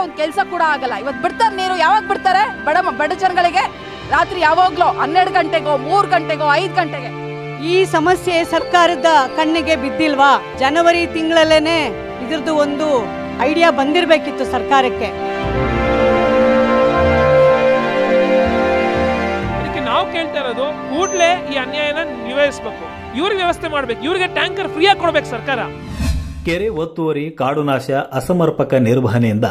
ಯಾರಿಗೂ ಒಂದು ಕೆಲಸ ಕೂಡ ಆಗಲ್ಲ ಇವತ್ತು ಬಿಡ್ತಾರೆ ನೀರು ಯಾವಾಗ ಬಿಡ್ತಾರೆ ಬಡ ಬಡ ಜನಗಳಿಗೆ ರಾತ್ರಿ ಯಾವಾಗಲೋ ಹನ್ನೆರಡು ಗಂಟೆಗೋ ಮೂರು ಗಂಟೆಗೋ ಐದು ಗಂಟೆಗೆ ಈ ಸಮಸ್ಯೆ ಸರ್ಕಾರದ ಕಣ್ಣಿಗೆ ಬಿದ್ದಿಲ್ವಾ ಜನವರಿ ತಿಂಗಳಲ್ಲೇನೆ ಇದ್ರದ್ದು ಒಂದು ಐಡಿಯಾ ಬಂದಿರಬೇಕಿತ್ತು ಸರ್ಕಾರಕ್ಕೆ ಇದಕ್ಕೆ ನಾವು ಕೇಳ್ತಾ ಇರೋದು ಕೂಡಲೇ ಈ ಅನ್ಯಾಯನ ನಿವಾರಿಸಬೇಕು ಇವ್ರಿಗೆ ವ್ಯವಸ್ಥೆ ಮಾಡ್ಬೇಕು ಇವ್ರಿಗೆ ಟ್ಯಾಂಕರ್ ಫ್ರೀಯಾಗಿ ಕೊಡ್ಬೇಕು ಸರ್ಕಾರ ಕೆರೆ ಒತ್ತುವರಿ ಕಾಡು ನಾಶ ಅಸಮರ್ಪಕ ನಿರ್ವಹಣೆಯಿಂದ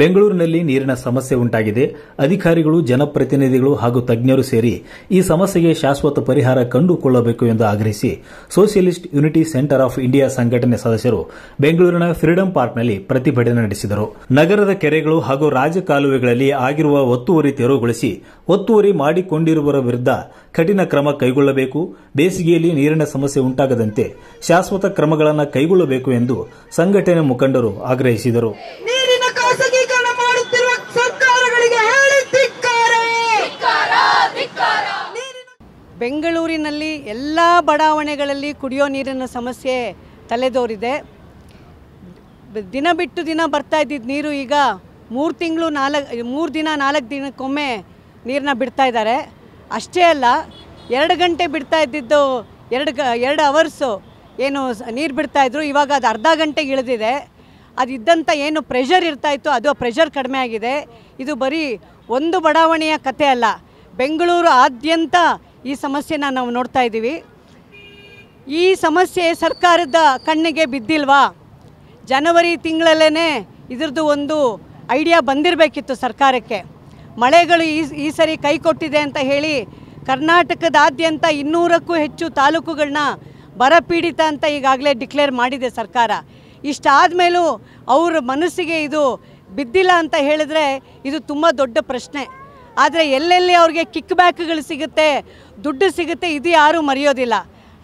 ಬೆಂಗಳೂರಿನಲ್ಲಿ ನೀರಿನ ಸಮಸ್ಯೆ ಉಂಟಾಗಿದೆ ಅಧಿಕಾರಿಗಳು ಜನಪ್ರತಿನಿಧಿಗಳು ಹಾಗೂ ತಜ್ಞರು ಸೇರಿ ಈ ಸಮಸ್ಯೆಗೆ ಶಾಶ್ವತ ಪರಿಹಾರ ಕಂಡುಕೊಳ್ಳಬೇಕು ಎಂದು ಆಗ್ರಹಿಸಿ socialist unity centre of India ಸಂಘಟನೆ ಸದಸ್ಯರು ಬೆಂಗಳೂರಿನ ಫ್ರೀಡಂ ಪಾರ್ಕ್ನಲ್ಲಿ ಪ್ರತಿಭಟನೆ ನಡೆಸಿದರು ನಗರದ ಕೆರೆಗಳು ಹಾಗೂ ರಾಜಕಾಲುವೆಗಳಲ್ಲಿ ಆಗಿರುವ ಒತ್ತುವರಿ ತೆರವುಗೊಳಿಸಿ ಒತ್ತುವರಿ ಮಾಡಿಕೊಂಡಿರುವವರ ವಿರುದ್ಧ ಕಠಿಣ ಕ್ರಮ ಕೈಗೊಳ್ಳಬೇಕು ಬೇಸಿಗೆಯಲ್ಲಿ ನೀರಿನ ಸಮಸ್ಯೆ ಉಂಟಾಗದಂತೆ ಶಾಶ್ವತ ಕ್ರಮಗಳನ್ನು ಕೈಗೊಳ್ಳಬೇಕು ಎಂದು ಎಂದು ಸಂಘಟನೆ ಮುಖಂಡರು ಆಗ್ರಹಿಸಿದರು ಬೆಂಗಳೂರಿನಲ್ಲಿ ಎಲ್ಲ ಬಡಾವಣೆಗಳಲ್ಲಿ ಕುಡಿಯೋ ನೀರಿನ ಸಮಸ್ಯೆ ತಲೆದೋರಿದೆ ದಿನ ಬಿಟ್ಟು ದಿನ ಬರ್ತಾ ಇದ್ದಿದ್ದ ನೀರು ಈಗ ಮೂರು ತಿಂಗಳು ನಾಲ್ಕು ಮೂರು ದಿನ ನಾಲ್ಕು ದಿನಕ್ಕೊಮ್ಮೆ ನೀರನ್ನ ಬಿಡ್ತಾ ಇದ್ದಾರೆ ಅಷ್ಟೇ ಅಲ್ಲ ಎರಡು ಗಂಟೆ ಬಿಡ್ತಾ ಇದ್ದಿದ್ದು ಎರಡು ಎರಡು ಅವರ್ಸು ಏನು ನೀರು ಬಿಡ್ತಾಯಿದ್ರು ಇವಾಗ ಅದು ಅರ್ಧ ಗಂಟೆಗೆ ಇಳಿದಿದೆ ಅದು ಇದ್ದಂಥ ಏನು ಪ್ರೆಷರ್ ಇರ್ತಾಯಿತ್ತು ಅದು ಪ್ರೆಷರ್ ಕಡಿಮೆ ಆಗಿದೆ ಇದು ಬರೀ ಒಂದು ಬಡಾವಣೆಯ ಕತೆ ಅಲ್ಲ ಬೆಂಗಳೂರು ಆದ್ಯಂತ ಈ ಸಮಸ್ಯೆನ ನಾವು ನೋಡ್ತಾ ಇದ್ದೀವಿ ಈ ಸಮಸ್ಯೆ ಸರ್ಕಾರದ ಕಣ್ಣಿಗೆ ಬಿದ್ದಿಲ್ವಾ ಜನವರಿ ತಿಂಗಳಲ್ಲೇ ಇದ್ರದ್ದು ಒಂದು ಐಡಿಯಾ ಬಂದಿರಬೇಕಿತ್ತು ಸರ್ಕಾರಕ್ಕೆ ಮಳೆಗಳು ಈ ಈ ಸರಿ ಕೈ ಕೊಟ್ಟಿದೆ ಅಂತ ಹೇಳಿ ಕರ್ನಾಟಕದಾದ್ಯಂತ ಇನ್ನೂರಕ್ಕೂ ಹೆಚ್ಚು ತಾಲೂಕುಗಳನ್ನ ಬರ ಪೀಡಿತ ಅಂತ ಈಗಾಗಲೇ ಡಿಕ್ಲೇರ್ ಮಾಡಿದೆ ಸರ್ಕಾರ ಇಷ್ಟಾದ ಮೇಲೂ ಅವ್ರ ಮನಸ್ಸಿಗೆ ಇದು ಬಿದ್ದಿಲ್ಲ ಅಂತ ಹೇಳಿದ್ರೆ ಇದು ತುಂಬ ದೊಡ್ಡ ಪ್ರಶ್ನೆ ಆದರೆ ಎಲ್ಲೆಲ್ಲಿ ಅವ್ರಿಗೆ ಕಿಕ್ ಬ್ಯಾಕ್ಗಳು ಸಿಗುತ್ತೆ ದುಡ್ಡು ಸಿಗುತ್ತೆ ಇದು ಯಾರೂ ಮರೆಯೋದಿಲ್ಲ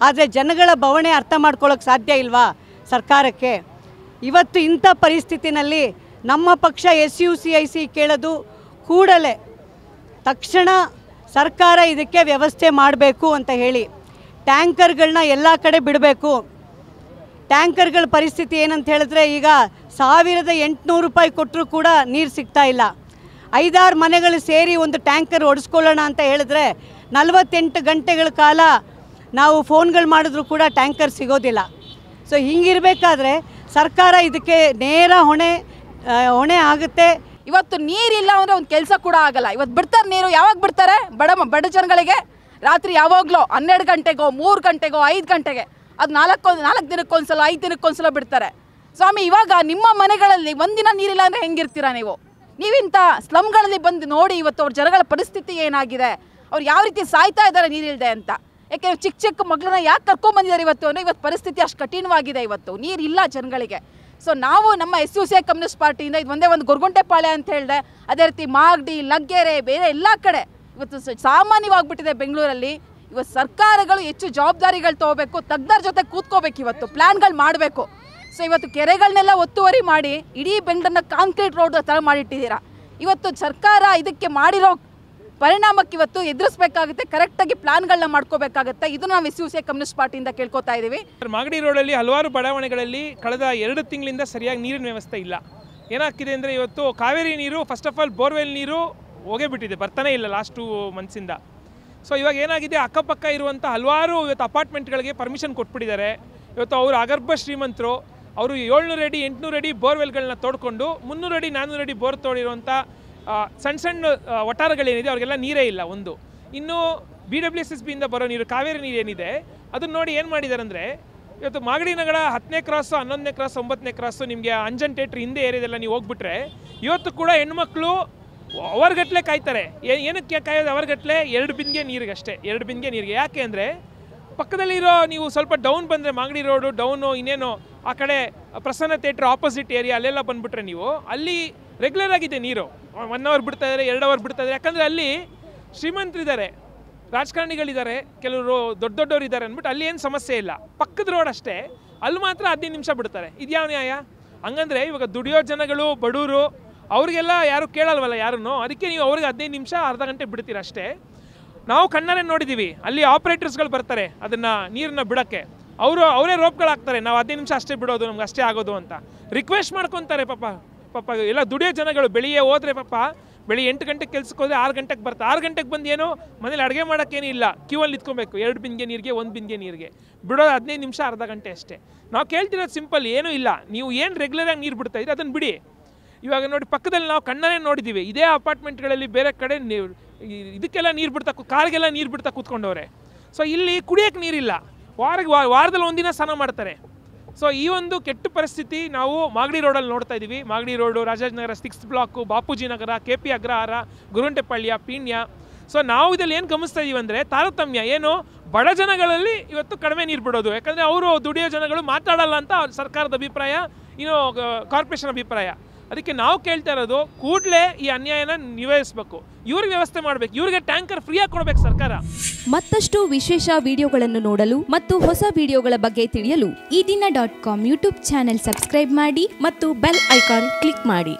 ಆದರೆ ಜನಗಳ ಬವಣೆ ಅರ್ಥ ಮಾಡ್ಕೊಳ್ಳೋಕೆ ಸಾಧ್ಯ ಇಲ್ವಾ ಸರ್ಕಾರಕ್ಕೆ ಇವತ್ತು ಇಂಥ ಪರಿಸ್ಥಿತಿನಲ್ಲಿ ನಮ್ಮ ಪಕ್ಷ S U C I C ಕೇಳೋದು ಕೂಡಲೇ ತಕ್ಷಣ ಸರ್ಕಾರ ಇದಕ್ಕೆ ವ್ಯವಸ್ಥೆ ಮಾಡಬೇಕು ಅಂತ ಹೇಳಿ ಟ್ಯಾಂಕರ್ಗಳನ್ನ ಎಲ್ಲ ಕಡೆ ಬಿಡಬೇಕು ಟ್ಯಾಂಕರ್ಗಳ ಪರಿಸ್ಥಿತಿ ಏನಂತ ಹೇಳಿದ್ರೆ ಈಗ ಸಾವಿರದ ಎಂಟುನೂರು ರೂಪಾಯಿ ಕೊಟ್ಟರು ಕೂಡ ನೀರು ಸಿಗ್ತಾ ಇಲ್ಲ ಐದಾರು ಮನೆಗಳು ಸೇರಿ ಒಂದು ಟ್ಯಾಂಕರ್ ಹೊಡೆಸ್ಕೊಳ್ಳೋಣ ಅಂತ ಹೇಳಿದ್ರೆ ನಲವತ್ತೆಂಟು ಗಂಟೆಗಳ ಕಾಲ ನಾವು ಫೋನ್ಗಳು ಮಾಡಿದ್ರು ಕೂಡ ಟ್ಯಾಂಕರ್ ಸಿಗೋದಿಲ್ಲ ಸೊ ಹಿಂಗಿರಬೇಕಾದ್ರೆ ಸರ್ಕಾರ ಇದಕ್ಕೆ ನೇರ ಹೊಣೆ ಹೊಣೆ ಆಗುತ್ತೆ ಇವತ್ತು ನೀರಿಲ್ಲ ಅಂದರೆ ಒಂದು ಕೆಲಸ ಕೂಡ ಆಗಲ್ಲ ಇವತ್ತು ಬಿಡ್ತಾರೆ ನೀರು ಯಾವಾಗ ಬಿಡ್ತಾರೆ ಬಡ ಬಡ ಜನಗಳಿಗೆ ರಾತ್ರಿ ಯಾವಾಗಲೋ ಹನ್ನೆರಡು ಗಂಟೆಗೋ ಮೂರು ಗಂಟೆಗೋ ಐದು ಗಂಟೆಗೆ ಅದು ನಾಲ್ಕು ನಾಲ್ಕು ದಿನಕ್ಕೊಂದ್ಸಲ ಐದು ದಿನಕ್ಕೊಂದ್ಸಲ ಬಿಡ್ತಾರೆ ಸ್ವಾಮಿ ಇವಾಗ ನಿಮ್ಮ ಮನೆಗಳಲ್ಲಿ ಒಂದಿನ ನೀರಿಲ್ಲ ಅಂದರೆ ಹೆಂಗಿರ್ತೀರಾ ನೀವು ನೀವಿಂಥ ಸ್ಲಮ್ಗಳಲ್ಲಿ ಬಂದು ನೋಡಿ ಇವತ್ತು ಅವ್ರ ಜನಗಳ ಪರಿಸ್ಥಿತಿ ಏನಾಗಿದೆ ಅವ್ರು ಯಾವ ರೀತಿ ಸಾಯ್ತಾ ಇದ್ದಾರೆ ನೀರಿಲ್ಲದೆ ಅಂತ ಯಾಕೆ ಚಿಕ್ಕ ಚಿಕ್ಕ ಮಗಳನ್ನ ಯಾಕೆ ಕರ್ಕೊಂಬಂದಿದ್ದಾರೆ ಇವತ್ತು ಅಂದರೆ ಇವತ್ತು ಪರಿಸ್ಥಿತಿ ಅಷ್ಟು ಕಠಿಣವಾಗಿದೆ ಇವತ್ತು ನೀರಿಲ್ಲ ಜನಗಳಿಗೆ ಸೊ ನಾವು ನಮ್ಮ ಎಸ್ ಯು ಸಿ ಕಮ್ಯುನಿಸ್ಟ್ ಪಾರ್ಟಿಯಿಂದ ಇದು ಒಂದೇ ಒಂದು ಪಾಳೆ ಅಂತ ಹೇಳಿದೆ ಅದೇ ರೀತಿ ಮಾಗಡಿ ಲಗ್ಗೆರೆ ಬೇರೆ ಎಲ್ಲ ಕಡೆ ಇವತ್ತು ಸಾಮಾನ್ಯವಾಗ್ಬಿಟ್ಟಿದೆ ಬೆಂಗಳೂರಲ್ಲಿ ಇವತ್ತು ಸರ್ಕಾರಗಳು ಹೆಚ್ಚು ಜವಾಬ್ದಾರಿಗಳು ತಗೋಬೇಕು ತಜ್ಞರ ಜೊತೆ ಕೂತ್ಕೋಬೇಕು ಇವತ್ತು ಪ್ಲ್ಯಾನ್ಗಳು ಮಾಡಬೇಕು ಸೊ ಇವತ್ತು ಕೆರೆಗಳನ್ನೆಲ್ಲ ಒತ್ತುವರಿ ಮಾಡಿ ಇಡೀ ಬೆಂಗಳೂರನ್ನ ಕಾಂಕ್ರೀಟ್ ರೋಡ್ ಥರ ಮಾಡಿಟ್ಟಿದ್ದೀರಾ ಇವತ್ತು ಸರ್ಕಾರ ಇದಕ್ಕೆ ಮಾಡಿರೋ ಪರಿಣಾಮಕ್ಕೆ ಇವತ್ತು ಎದುರಿಸಬೇಕಾಗುತ್ತೆ ಕರೆಕ್ಟಾಗಿ ಪ್ಲಾನ್ಗಳನ್ನ ಮಾಡ್ಕೋಬೇಕಾಗುತ್ತೆ ಇದು ನಾವು ಎಸ್ ಯು ಸಿ ಕಮ್ಯುನಿಸ್ಟ್ ಪಾರ್ಟಿಯಿಂದ ಕೇಳ್ಕೊತಾ ಇದ್ದೀವಿ ಮಾಗಡಿ ರೋಡಲ್ಲಿ ಹಲವಾರು ಬಡಾವಣೆಗಳಲ್ಲಿ ಕಳೆದ ಎರಡು ತಿಂಗಳಿಂದ ಸರಿಯಾಗಿ ನೀರಿನ ವ್ಯವಸ್ಥೆ ಇಲ್ಲ ಏನಾಗ್ತಿದೆ ಅಂದರೆ ಇವತ್ತು ಕಾವೇರಿ ನೀರು ಫಸ್ಟ್ ಆಫ್ ಆಲ್ ಬೋರ್ವೆಲ್ ನೀರು ಹೋಗೇ ಬಿಟ್ಟಿದೆ ಬರ್ತಾನೇ ಇಲ್ಲ ಲಾಸ್ಟು ಟು ಮಂತ್ಸಿಂದ ಸೊ ಇವಾಗ ಏನಾಗಿದೆ ಅಕ್ಕಪಕ್ಕ ಇರುವಂಥ ಹಲವಾರು ಇವತ್ತು ಅಪಾರ್ಟ್ಮೆಂಟ್ಗಳಿಗೆ ಪರ್ಮಿಷನ್ ಕೊಟ್ಬಿಟ್ಟಿದ್ದಾರೆ ಇವತ್ತು ಅವರು ಅಗರ್ಭ ಶ್ರೀಮಂತರು ಅವರು ಏಳ್ನೂರು ಅಡಿ ಎಂಟುನೂರು ಅಡಿ ಬೋರ್ವೆಲ್ಗಳನ್ನ ತೋಡ್ಕೊಂಡು ಮುನ್ನೂರು ಅಡಿ ನಾನ್ನೂರು ಅಡಿ ಬೋರ್ ತೋಡಿರುವಂಥ ಸಣ್ಣ ಸಣ್ಣ ವಟಾರಗಳೇನಿದೆ ಅವ್ರಿಗೆಲ್ಲ ನೀರೇ ಇಲ್ಲ ಒಂದು ಇನ್ನು ಬಿ ಡಬ್ಲ್ಯೂ ಎಸ್ ಎಸ್ ಬಿಯಿಂದ ಬರೋ ನೀರು ಕಾವೇರಿ ನೀರು ಏನಿದೆ ಅದನ್ನ ನೋಡಿ ಏನು ಮಾಡಿದ್ದಾರೆ ಅಂದರೆ ಇವತ್ತು ಮಾಗಡಿ ನಗರ ಹತ್ತನೇ ಕ್ರಾಸು ಹನ್ನೊಂದನೇ ಕ್ರಾಸ್ ಒಂಬತ್ತನೇ ಕ್ರಾಸು ನಿಮಗೆ ಅಂಜನ್ ಟೇಟ್ರ್ ಹಿಂದೆ ಏರಿಯಾದೆಲ್ಲ ನೀವು ಹೋಗ್ಬಿಟ್ರೆ ಇವತ್ತು ಕೂಡ ಹೆಣ್ಮಕ್ಳು ಅವರ್ಗಟ್ಲೆ ಕಾಯ್ತಾರೆ ಏನಕ್ಕೆ ಕಾಯೋದು ಅವರ್ಗಟ್ಲೆ ಎರಡು ಬಿಂದಿಗೆ ನೀರಿಗೆ ಅಷ್ಟೇ ಎರಡು ಬಿಂದಿಗೆ ನೀರಿಗೆ ಯಾಕೆ ಅಂದರೆ ಪಕ್ಕದಲ್ಲಿರೋ ನೀವು ಸ್ವಲ್ಪ ಡೌನ್ ಬಂದರೆ ಮಾಗಡಿ ರೋಡು ಡೌನು ಇನ್ನೇನು ಆ ಕಡೆ ಪ್ರಸನ್ನ ಥಿಯೇಟ್ರ್ ಆಪೋಸಿಟ್ ಏರಿಯಾ ಅಲ್ಲೆಲ್ಲ ಬಂದುಬಿಟ್ರೆ ನೀವು ಅಲ್ಲಿ ರೆಗ್ಯುಲರ್ ಆಗಿದೆ ನೀರು ಒನ್ ಅವರ್ ಬಿಡ್ತಾ ಇದ್ದಾರೆ ಎರಡು ಅವರ್ ಬಿಡ್ತಾ ಇದ್ದಾರೆ ಯಾಕಂದರೆ ಅಲ್ಲಿ ಶ್ರೀಮಂತರಿದ್ದಾರೆ ರಾಜಕಾರಣಿಗಳಿದ್ದಾರೆ ಕೆಲವರು ದೊಡ್ಡ ದೊಡ್ಡವರು ಇದ್ದಾರೆ ಅಂದ್ಬಿಟ್ಟು ಅಲ್ಲಿ ಏನು ಸಮಸ್ಯೆ ಇಲ್ಲ ಪಕ್ಕದ ರೋಡ್ ಅಷ್ಟೇ ಅಲ್ಲಿ ಮಾತ್ರ ಹದಿನೈದು ನಿಮಿಷ ಬಿಡ್ತಾರೆ ಇದ್ಯಾವ ನ್ಯಾಯ ಹಂಗಂದ್ರೆ ಇವಾಗ ದುಡಿಯೋ ಜನಗಳು ಬಡವರು ಅವರಿಗೆಲ್ಲ ಯಾರು ಕೇಳಲ್ವಲ್ಲ ಯಾರನ್ನು ಅದಕ್ಕೆ ನೀವು ಅವ್ರಿಗೆ ಹದಿನೈದು ನಿಮಿಷ ಅರ್ಧ ಗಂಟೆ ಬಿಡ್ತೀರ ಅಷ್ಟೇ ನಾವು ಕಣ್ಣಾರೆ ನೋಡಿದ್ದೀವಿ ಅಲ್ಲಿ ಆಪ್ರೇಟರ್ಸ್ಗಳು ಬರ್ತಾರೆ ಅದನ್ನು ನೀರನ್ನು ಬಿಡೋಕ್ಕೆ ಅವರು ಅವರೇ ರೋಪ್ಗಳಾಗ್ತಾರೆ ನಾವು ಹದಿನೈದು ನಿಮಿಷ ಅಷ್ಟೇ ಬಿಡೋದು ನಮ್ಗೆ ಅಷ್ಟೇ ಆಗೋದು ಅಂತ ರಿಕ್ವೆಸ್ಟ್ ಮಾಡ್ಕೊತಾರೆ ಪಾಪ ಪಾಪ ಎಲ್ಲ ದುಡಿಯೋ ಜನಗಳು ಬೆಳಿಗ್ಗೆ ಹೋದರೆ ಪಾಪ ಬೆಳಿ ಎಂಟು ಗಂಟೆಗೆ ಕೆಲ್ಸಕ್ಕೆ ಹೋದ್ರೆ ಆರು ಗಂಟೆಗೆ ಬರ್ತಾರೆ ಆರು ಗಂಟೆಗೆ ಬಂದು ಏನು ಮನೇಲಿ ಅಡುಗೆ ಮಾಡೋಕ್ಕೇನು ಇಲ್ಲ ಕ್ಯೂ ಅಲ್ಲಿ ನಿಂತ್ಕೊಬೇಕು ಎರಡು ಬಿಂದಿಗೆ ನೀರಿಗೆ ಒಂದು ಬಿಂದಿಗೆ ನೀರಿಗೆ ಬಿಡೋದು ಹದಿನೈದು ನಿಮಿಷ ಅರ್ಧ ಗಂಟೆ ಅಷ್ಟೇ ನಾವು ಕೇಳ್ತಿರೋದು ಸಿಂಪಲ್ ಏನೂ ಇಲ್ಲ ನೀವು ಏನು ರೆಗ್ಯುಲರಾಗಿ ನೀರು ಬಿಡ್ತಾ ಇದೆ ಅದನ್ನು ಬಿಡಿ ಇವಾಗ ನೋಡಿ ಪಕ್ಕದಲ್ಲಿ ನಾವು ಕಣ್ಣನೇ ನೋಡಿದ್ದೀವಿ ಇದೇ ಅಪಾರ್ಟ್ಮೆಂಟ್ಗಳಲ್ಲಿ ಬೇರೆ ಕಡೆ ನೀರು ಇದಕ್ಕೆಲ್ಲ ನೀರು ಬಿಡ್ತಾ ಕಾರಿಗೆಲ್ಲ ನೀರು ಬಿಡ್ತಾ ಕೂತ್ಕೊಂಡವ್ರೆ ಸೊ ಇಲ್ಲಿ ಕುಡಿಯೋಕ್ಕೆ ನೀರಿಲ್ಲ ವಾರ ವಾರದಲ್ಲಿ ಒಂದಿನ ಸ್ನಾನ ಮಾಡ್ತಾರೆ ಸೊ ಈ ಒಂದು ಕೆಟ್ಟ ಪರಿಸ್ಥಿತಿ ನಾವು ಮಾಗಡಿ ರೋಡಲ್ಲಿ ನೋಡ್ತಾ ಇದ್ದೀವಿ Magadi road Rajajinagar six block Bapuji Nagar K P Agrahara Guruntepalya Peenya so ನಾವು ಇದರಲ್ಲಿ ಏನು ಗಮನಿಸ್ತಾ ಇದೀವಿ ಅಂದರೆ ತಾರತಮ್ಯ ಏನು ಬಡ ಜನಗಳಲ್ಲಿ ಇವತ್ತು ಕಡಿಮೆ ನೀರು ಬಿಡೋದು ಯಾಕಂದರೆ ಅವರು ದುಡಿಯೋ ಜನಗಳು ಮಾತಾಡಲ್ಲ ಅಂತ ಸರ್ಕಾರದ ಅಭಿಪ್ರಾಯ ಇನ್ನು ಕಾರ್ಪೊರೇಷನ್ ಅಭಿಪ್ರಾಯ ಅದಕ್ಕೆ ನಾವು ಕೇಳ್ತಾ ಇರೋದು ಕೂಡಲೇ ಈ ಅನ್ಯಾಯನ ನಿವಾರಿಸಬೇಕು ಇವ್ರಿಗೆ ವ್ಯವಸ್ಥೆ ಮಾಡಬೇಕು ಇವರಿಗೆ ಟ್ಯಾಂಕರ್ ಫ್ರೀ ಆಗಿ ಕೊಡಬೇಕು ಸರ್ಕಾರ ಮತ್ತಷ್ಟು ವಿಶೇಷ ವಿಡಿಯೋಗಳನ್ನು ನೋಡಲು ಮತ್ತು ಹೊಸ ವಿಡಿಯೋಗಳ ಬಗ್ಗೆ ತಿಳಿಯಲು Eedina dot com YouTube channel subscribe ಮಾಡಿ ಮತ್ತು ಬೆಲ್ ಐಕಾನ್ ಕ್ಲಿಕ್ ಮಾಡಿ